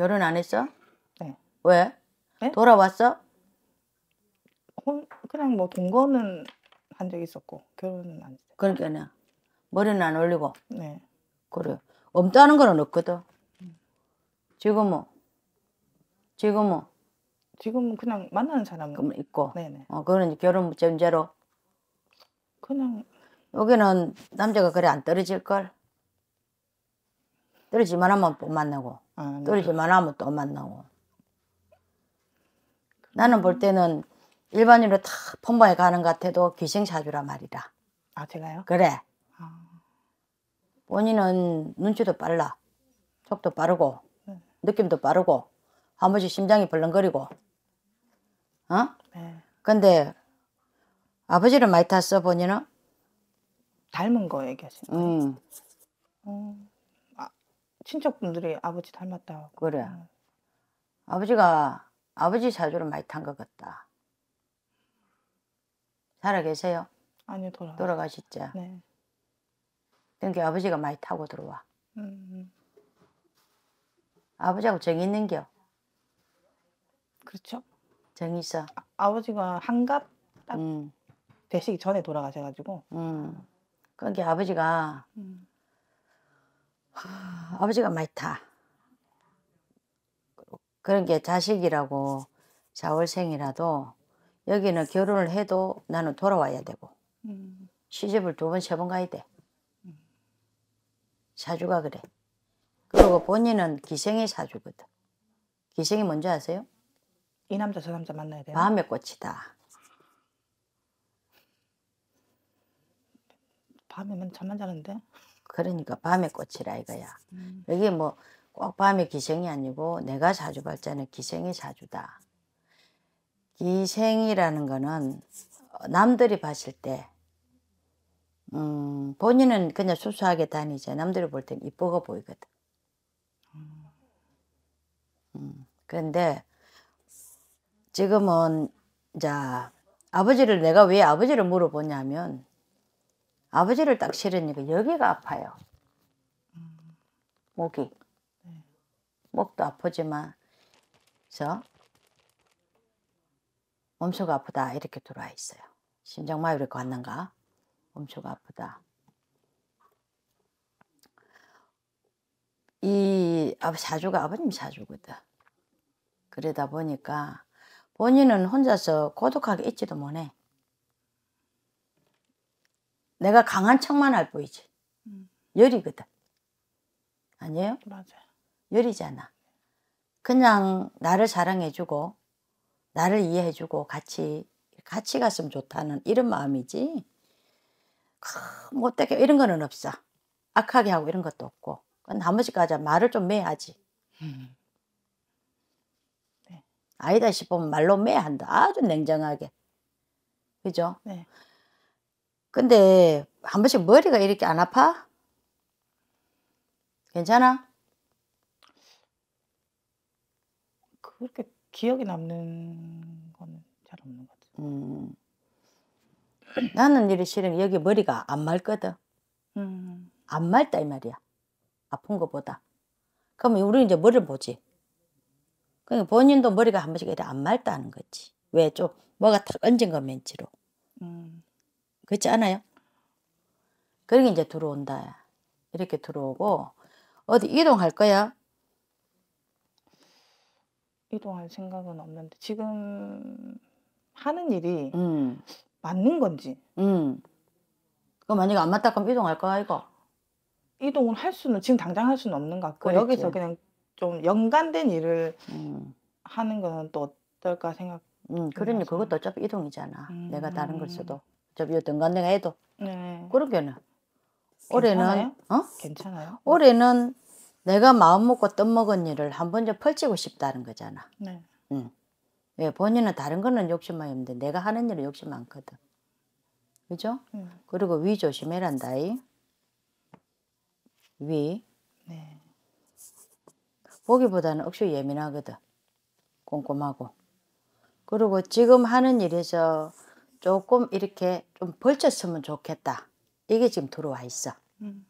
결혼 안 했어? 네. 왜? 네? 돌아왔어? 혼, 그냥 뭐 동거는 한 적 있었고 결혼은 안했어 그러니까 머리는 안 올리고. 네. 그래. 없다는 건 없거든. 음. 지금은 지금은 지금은 그냥 만나는 사람 그 있고. 네네. 어 그거는 결혼 문제로. 그냥 여기는 남자가 그래 안 떨어질 걸. 떨어지만 하면 못 만나고. 그또 이만하면 또 만나고. 나는 볼 때는 일반인으로 탁 펌방에 가는 것 같아도 기생사주라 말이다. 아 제가요? 그래. 아. 본인은 눈치도 빨라. 속도 빠르고 네. 느낌도 빠르고 한 번씩 심장이 벌렁거리고 어? 네. 근데 아버지를 많이 탔어 본인은? 닮은 거 얘기하시는 거 음. 음. 친척분들이 아버지 닮았다. 그래. 음. 아버지가 아버지 자주를 많이 탄 것 같다. 살아 계세요? 아니요, 돌아. 돌아가셨죠? 네. 그러니까 아버지가 많이 타고 들어와. 음. 음. 아버지하고 정이 있는겨? 그렇죠. 정이 있어. 아, 버지가 한갑 딱 음. 되시기 전에 돌아가셔가지고. 음. 그러니까 아버지가 음. 아, 버지가 많이 타. 그런 게 자식이라고 4월생이라도 여기는 결혼을 해도 나는 돌아와야 되고 음. 시집을 두 번, 세 번 가야 돼. 사주가 그래. 그리고 본인은 기생의 사주거든. 기생이 뭔지 아세요? 이 남자 저 남자 만나야 돼 마음의 꽃이다. 밤에 만 잠만 자는데. 그러니까 밤에 꽃이라 이거야. 음. 여기 뭐 꼭 밤에 기생이 아니고 내가 자주 발자는 기생이 자주다. 기생이라는 거는 남들이 봤을 때 음, 본인은 그냥 수수하게 다니지 남들이 볼 땐 이뻐가 보이거든. 음. 음, 그런데 지금은 자 아버지를 내가 왜 아버지를 물어보냐면 아버지를 딱 실으니까 여기가 아파요. 음. 목이. 네. 목도 아프지만, 그래서 몸속 아프다 이렇게 들어와 있어요. 심장마비를 왔는가 몸속 아프다. 이 사주가 아버님 사주거든. 그러다 보니까 본인은 혼자서 고독하게 있지도 못해. 내가 강한 척만 할 보이지. 음. 열이거든. 아니에요? 맞아요. 열이잖아. 그냥 나를 사랑해주고 나를 이해해주고 같이 같이 갔으면 좋다는 이런 마음이지. 못되게 이런 거는 없어. 악하게 하고 이런 것도 없고. 나머지까지 말을 좀 매야지. 음. 네. 아니다 싶으면 말로 매야 한다. 아주 냉정하게. 그죠? 네. 근데 한 번씩 머리가 이렇게 안 아파? 괜찮아? 그렇게 기억에 남는 거잘 없는 것 같아. 음. 나는 이래 싫은 여기 머리가 안 맑거든. 음. 안 맑다 이 말이야. 아픈 것보다. 그러면 우리 이제 머리를 보지. 그러니까 본인도 머리가 한 번씩 이래 안 맑다는 거지. 왜좀 뭐가 탁 얹은 거 멘치로. 음. 그렇지 않아요? 그러게 이제 들어온다. 이렇게 들어오고 어디 이동할 거야? 이동할 생각은 없는데 지금 하는 일이 음. 맞는 건지. 음. 그 만약에 안 맞다 그러면 이동할 거야 이거. 이동을 할 수는 지금 당장 할 수는 없는 것 같고 그렇지. 여기서 그냥 좀 연관된 일을 음. 하는 거는 또 어떨까 생각. 음, 그러니 그것도 어차피 이동이잖아. 음. 내가 다른 걸 음. 써도. 좀 여든간 내가 해도 네. 그런 게는 올해는 어? 괜찮아요? 올해는 내가 마음 먹고 뜻 먹은 일을 한번좀 펼치고 싶다는 거잖아. 네. 응. 예, 본인은 다른 거는 욕심 많이 는데 내가 하는 일은 욕심 많거든. 그죠? 음. 그리고 위 조심해란다이. 위. 네. 보기보다는 억수 예민하거든. 꼼꼼하고. 그리고 지금 하는 일에서 조금 이렇게 좀 벌쳤으면 좋겠다. 이게 지금 들어와 있어. 음.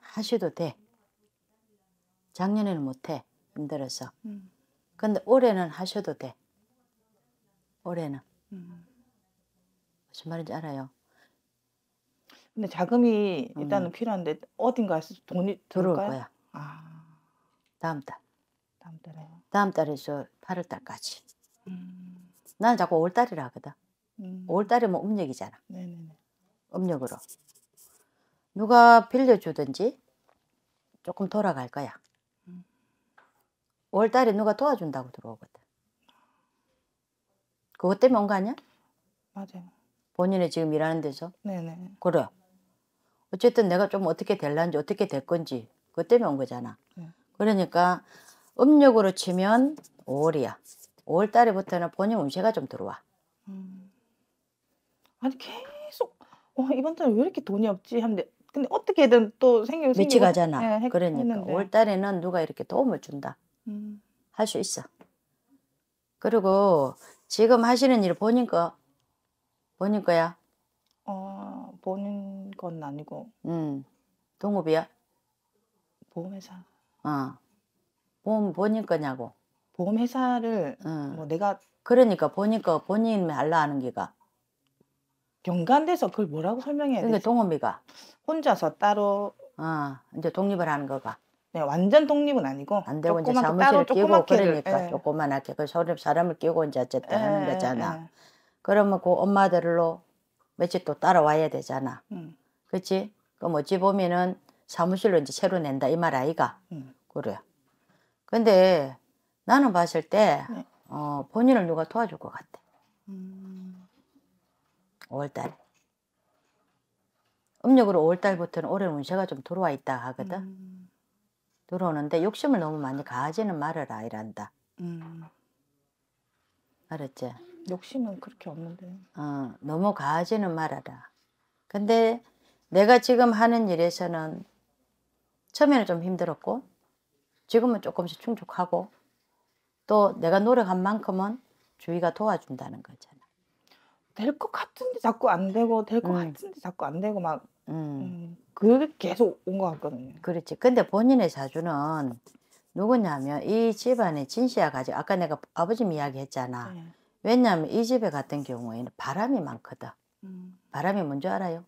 하셔도 돼. 작년에는 못해. 힘들어서. 음. 근데 올해는 하셔도 돼. 올해는. 음. 무슨 말인지 알아요? 근데 자금이 일단은 음. 필요한데 어딘가에서 돈이 들어올 거야. 아. 다음 달. 다음 달에 다음 달에서 8월 달까지. 음. 나는 자꾸 올달이라 하거든. 음. 올달이면 음력이잖아. 네네네. 음력으로. 누가 빌려주든지 조금 돌아갈 거야. 음. 월달에 누가 도와준다고 들어오거든. 그것 때문에 온 거 아니야? 맞아요. 본인이 지금 일하는 데서? 네네. 그래. 어쨌든 내가 좀 어떻게 될란지 어떻게 될 건지 그것 때문에 온 거잖아. 네. 그러니까 음력으로 치면 5월이야. 5월달에부터는 본인 운세가 좀 들어와. 음. 아니 계속 어, 이번 달에 왜 이렇게 돈이 없지 하는데 근데 어떻게든 또생기 미치가잖아. 생기 그러니까 했는데. 5월달에는 누가 이렇게 도움을 준다. 음. 할수 있어. 그리고 지금 하시는 일 본인 거 본인 거야. 어 본인 건 아니고. 음 동업이야. 보험회사. 어 보험 본인 거냐고. 보험 회사를 응. 뭐 내가 그러니까 보니까 본인 말라 하는 기가 경관돼서 그걸 뭐라고 설명해야 돼? 그 근데 동업이가 혼자서 따로 아 이제 독립을 하는 거가 네, 완전 독립은 아니고 안 되고 이제 사무실을 끼고 그러니까 예. 조그만하게 그 사람 사람을 끼고 이제 어쨌든 예. 하는 예, 거잖아. 예. 그러면 그 엄마들로 며칠 또 따라와야 되잖아. 음. 그치 그럼 어찌 보면은 사무실로 이제 새로 낸다 이 말 아이가 음. 그래. 근데 나는 봤을 때 네. 어, 본인을 누가 도와줄 것 같아. 음... 5월달. 음력으로 5월달부터는 올해 운세가 좀 들어와 있다 하거든. 음... 들어오는데 욕심을 너무 많이 가지는 말아라 이란다. 음... 알았지? 욕심은 그렇게 없는데. 어, 너무 가지는 말아라. 근데 내가 지금 하는 일에서는 처음에는 좀 힘들었고 지금은 조금씩 충족하고 또 내가 노력한 만큼은 주위가 도와준다는 거잖아. 될 것 같은데 자꾸 안 되고 될것 음. 같은데 자꾸 안 되고 막 음. 음, 그게 계속 온 것 같거든요. 그렇지. 근데 본인의 사주는 누구냐면 이 집안의 진시아 가지 아까 내가 아버님 이야기했잖아. 네. 왜냐하면 이 집에 같은 경우에는 바람이 많거든. 음. 바람이 뭔 줄 알아요?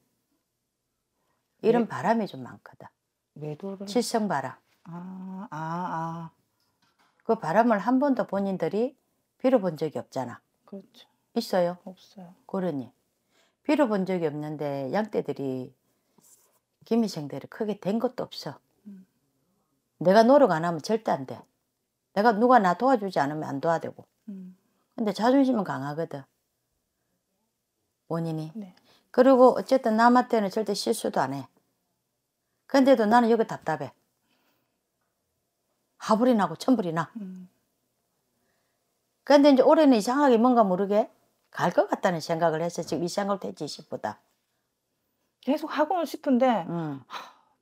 이런 네. 바람이 좀 많거든. 매도를 칠성 바람. 아, 아, 아. 그 바람을 한 번도 본인들이 빌어본 적이 없잖아. 그렇죠. 있어요? 없어요. 그러니 빌어본 적이 없는데 양떼들이 김희생대를 크게 된 것도 없어. 음. 내가 노력 안 하면 절대 안 돼. 내가 누가 나 도와주지 않으면 안 도와되고. 음. 근데 자존심은 강하거든. 원인이. 네. 그리고 어쨌든 남한테는 절대 실수도 안 해. 근데도 나는 여기 답답해. 하불이 나고 천불이 나. 음. 근데 이제 올해는 이상하게 뭔가 모르게 갈 것 같다는 생각을 해서 지금 이 생각을 되지 싶다. 계속 하고는 싶은데 음.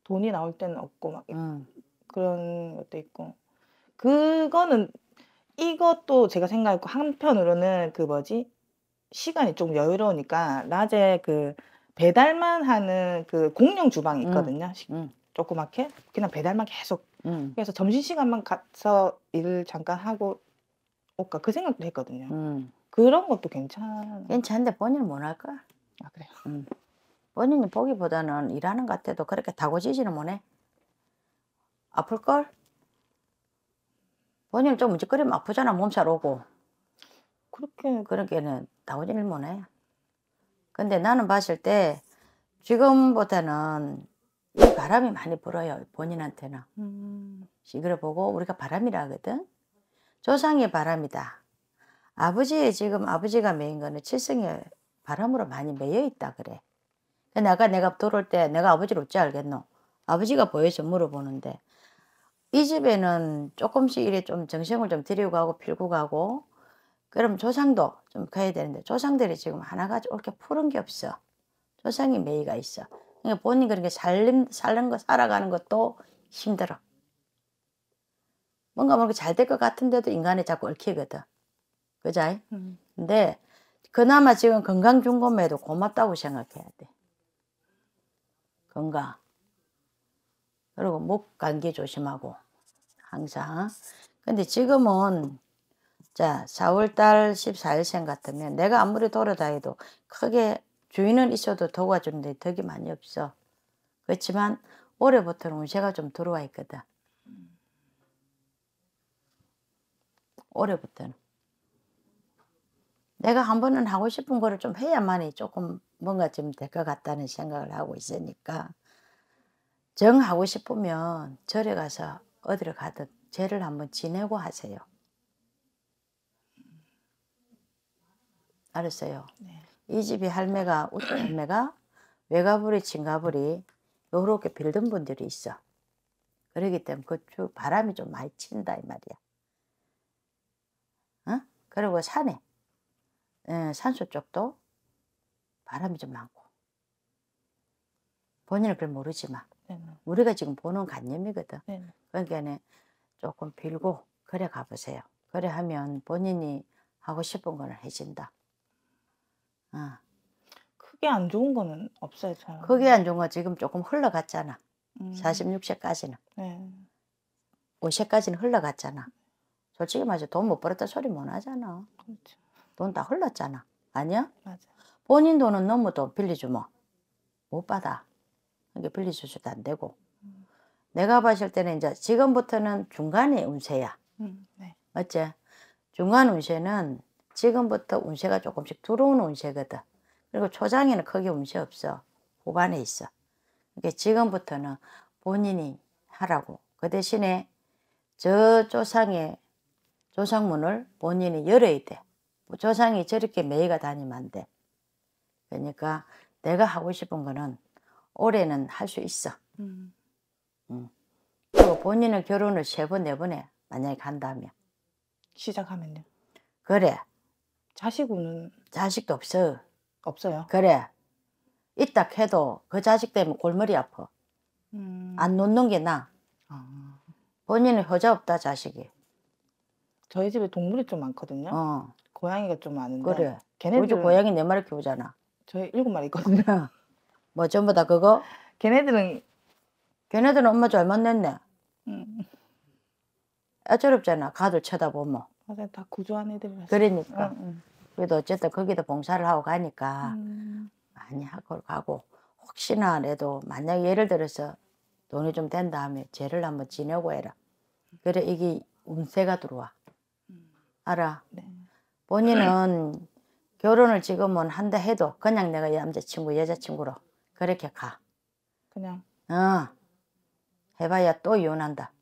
돈이 나올 때는 없고 막 음. 그런 것도 있고 그거는 이것도 제가 생각했고 한편으로는 그 뭐지 시간이 좀 여유로우니까 낮에 그 배달만 하는 그 공룡 주방이 음. 있거든요. 식- 음. 조그맣게 그냥 배달만 계속 음. 그래서 점심 시간만 가서 일 잠깐 하고 올까 그 생각도 했거든요. 음. 그런 것도 괜찮아. 괜찮은데 본인은 못할 거 아, 그래요. 음. 본인이 보기보다는 일하는 것 같아도 그렇게 다고지지는 못해. 아플걸? 본인은 좀 움직거리면 아프잖아. 몸살 오고. 그렇게 그러기에는 다고지를 못해. 근데 나는 봤을 때 지금보다는 이 바람이 많이 불어요 본인한테는 음. 이걸 보고 우리가 바람이라 하거든 조상의 바람이다 아버지의 지금 아버지가 매인 거는 칠성의 바람으로 많이 매여 있다 그래 내가 내가 들어올 때 내가 아버지를 어찌 알겠노 아버지가 보여서 물어보는데 이 집에는 조금씩 이래 좀 정성을 좀 들이고 가고 필고 가고 그럼 조상도 좀 가야 되는데 조상들이 지금 하나가이 옳게 푸른 게 없어. 조상이 매이가 있어. 그러니까 본인 그렇게 살림, 살는 거, 살아가는 것도 힘들어. 뭔가 뭔가 뭐 잘될 것 같은데도 인간이 자꾸 얽히거든. 그자 음. 근데 그나마 지금 건강 중고매도 고맙다고 생각해야 돼. 건강. 그리고 목 감기 조심하고 항상. 근데 지금은 자, 4월달 14일 생 같으면 내가 아무리 돌아다니도 크게 주인은 있어도 도와주는데 덕이 많이 없어. 그렇지만 올해부터는 운세가 좀 들어와 있거든. 올해부터는. 내가 한 번은 하고 싶은 거를 좀 해야만이 조금 뭔가 좀 될 것 같다는 생각을 하고 있으니까 정하고 싶으면 절에 가서 어디를 가든 죄를 한번 지내고 하세요. 알았어요. 네. 이 집이 할매가 우리 할매가 외가부리친가부리 요렇게 빌던 분들이 있어. 그러기 때문에 그쭉 바람이 좀 많이 친다 이 말이야. 어? 그리고 산에 예, 산소 쪽도 바람이 좀 많고 본인은 그걸 모르지만 네, 네. 우리가 지금 보는 관념이거든. 네, 네. 그러니까 조금 빌고 그래 가보세요. 그래 하면 본인이 하고 싶은 거는 해진다. 어. 크게 안 좋은 거는 없어요, 잘. 크게 안 좋은 거 지금 조금 흘러갔잖아. 음. 46세까지는. 네. 5세까지는 흘러갔잖아. 솔직히 말해서 돈 못 벌었다 소리 못 하잖아. 그렇죠. 돈다 흘렀잖아. 아니야? 맞아. 본인 돈은 너무 돈 빌려주면 뭐. 못 받아. 이게 빌려주셔도 안 되고. 음. 내가 봤을 때는 이제 지금부터는 중간의 운세야. 음, 네. 맞지? 중간 운세는 지금부터 운세가 조금씩 들어오는 운세거든. 그리고 초장에는 크게 운세 없어. 후반에 있어. 그러니까 지금부터는 본인이 하라고. 그 대신에 저 조상의 조상문을 본인이 열어야 돼. 뭐 조상이 저렇게 매이가 다니면 안 돼. 그러니까 내가 하고 싶은 거는 올해는 할 수 있어. 음. 음. 그리고 본인은 결혼을 세 번, 네 번에 만약에 간다면. 시작하면요? 그래. 자식은 자식도 없어. 없어요. 그래. 있다 해도 그 자식 때문에 골머리 아파. 음... 안 놓는 게 나. 아... 본인은 효자 없다 자식이. 저희 집에 동물이 좀 많거든요. 어. 고양이가 좀 많은데. 그래. 걔네들 우리 고양이 네 마리 키우잖아. 저희 일곱 마리 있거든요. 어. 뭐 전부 다 그거? 걔네들은 걔네들은 엄마 잘못냈네 음. 애처롭잖아. 가들 쳐다보면. 맞아요. 다 구조한 애들이라서. 그러니까. 응, 응. 그래도 어쨌든 거기도 봉사를 하고 가니까 음. 많이 하고 가고 혹시나 그래도 만약 예를 들어서 돈이 좀 된 다음에 죄를 한번 지내고 해라. 그래 이게 운세가 들어와. 음. 알아? 네. 본인은 결혼을 지금은 한다 해도 그냥 내가 남자친구 여자친구로 그렇게 가. 그냥. 어. 해봐야 또 이혼한다.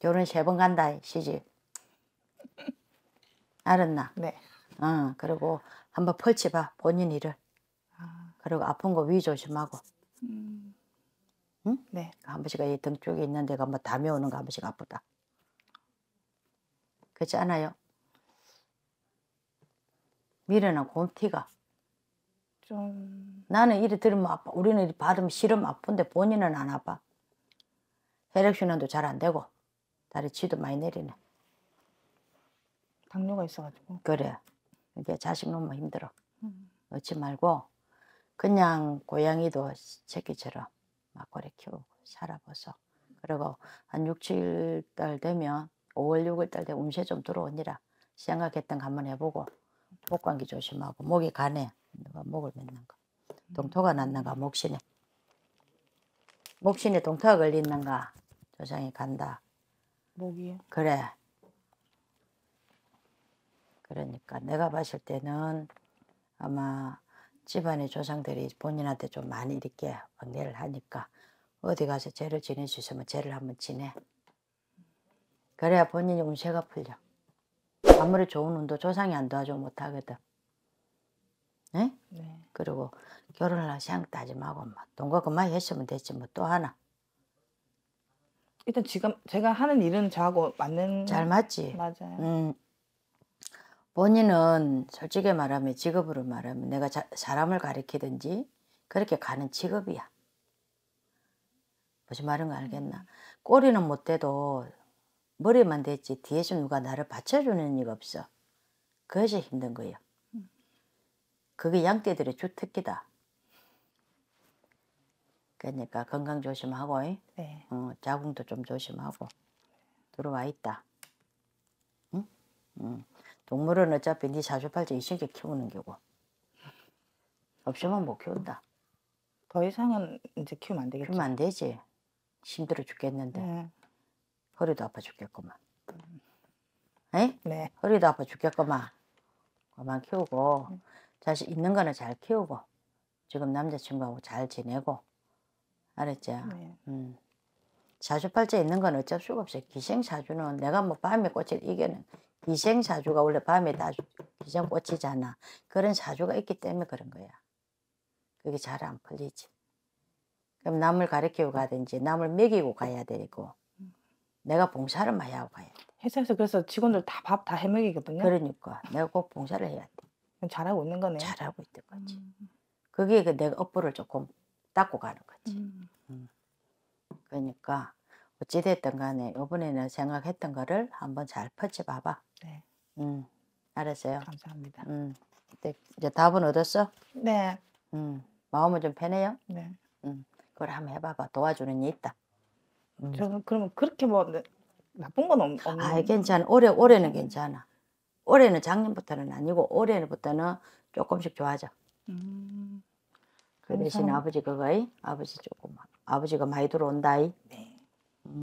결혼 세번 간다 시집. 알았나? 네. 어, 그리고 한번 펼쳐봐 본인 일을. 아. 그리고 아픈 거 위 조심하고. 음. 응? 네. 한 번씩 이등 쪽에 있는 데가 뭐 담이 오는 거 한 번씩 아프다. 그렇지 않아요? 미래는 곰티가. 좀... 나는 이래 들으면 아파. 우리는 받으면 싫으면 아픈데 본인은 안 아파. 혈액순환도 잘 안 되고. 아래 지도 많이 내리네. 당뇨가 있어가지고. 그래. 이게 자식 놓으면 힘들어. 음. 넣지 말고 그냥 고양이도 새끼처럼 막걸리 키우고 살아보소. 그리고 한 6, 7달 되면 5월, 6월 달 되면 음세 좀 들어오니라 생각했던 거 한번 해보고 목감기 조심하고 목이 가네. 누가 목을 맺는 거. 음. 동토가 났는가 목신에. 목신에 동토가 걸리는가 조상이 간다. 목이요? 그래. 그러니까 내가 봤을 때는 아마 집안의 조상들이 본인한테 좀 많이 이렇게 왕래를 하니까 어디 가서 죄를 지낼 수 있으면 죄를 한번 지내. 그래야 본인이 운세가 풀려. 아무리 좋은 운도 조상이 안도와주 못하거든. 네? 네. 그리고 결혼을 시향 따지 말고 막 동거 그만 했으면 됐지 뭐 또 하나. 일단 지금 제가 하는 일은 저하고 맞는 잘 맞지. 맞아요. 음. 본인은 솔직히 말하면 직업으로 말하면 내가 자, 사람을 가리키든지 그렇게 가는 직업이야. 무슨 말인 거 알겠나? 음. 꼬리는 못 돼도 머리만 됐지 뒤에서 누가 나를 받쳐주는 이 없어. 그것이 힘든 거예요. 음. 그게 양떼들의 주특기다. 그러니까 건강 조심하고 네. 어, 자궁도 좀 조심하고 들어와 있다. 응? 응. 동물은 어차피 네 사주팔자 이신게 키우는 거고 없으면 못 키운다. 더 이상은 이제 키우면 안 되겠죠. 키우면 안 되지. 힘들어 죽겠는데 네. 허리도 아파 죽겠구만. 에? 음. 네. 허리도 아파 죽겠구만. 그만 키우고 음. 자식 있는 거는 잘 키우고 지금 남자친구하고 잘 지내고 알았죠? 네. 음. 사주팔자 있는 건 어쩔 수가 없어요. 기생사주는 내가 뭐 밤에 꽃을 이겨는 기생사주가 원래 밤에 다 기생꽃이잖아. 그런 사주가 있기 때문에 그런 거야. 그게 잘 안 풀리지. 그럼 남을 가르키고 가든지 남을 먹이고 가야 되고 내가 봉사를 많이 하고 가야 돼. 회사에서 그래서 직원들 다 밥 다 해먹이거든요. 그러니까 내가 꼭 봉사를 해야 돼. 잘하고 있는 거네. 잘하고 있는 거지. 음. 그게 그 내가 업보를 조금 닦고 가는 거지. 음. 음. 그러니까 어찌됐든 간에 이번에는 생각했던 거를 한번 잘 펼쳐봐봐. 네. 음, 알았어요. 감사합니다. 음, 이제 답은 얻었어? 네. 음, 마음은 좀 편해요? 네. 음, 그걸 한번 해봐봐. 도와주는 게 있다. 음. 저는 그러면 그렇게 뭐 네, 나쁜 건 없, 없는. 아, 괜찮아. 올해 올해는 괜찮아. 올해는 작년부터는 아니고 올해부터는 조금씩 좋아져. 음. 그 대신 아버지 그거이 아버지 조금 아버지가 많이 들어온다이. 네.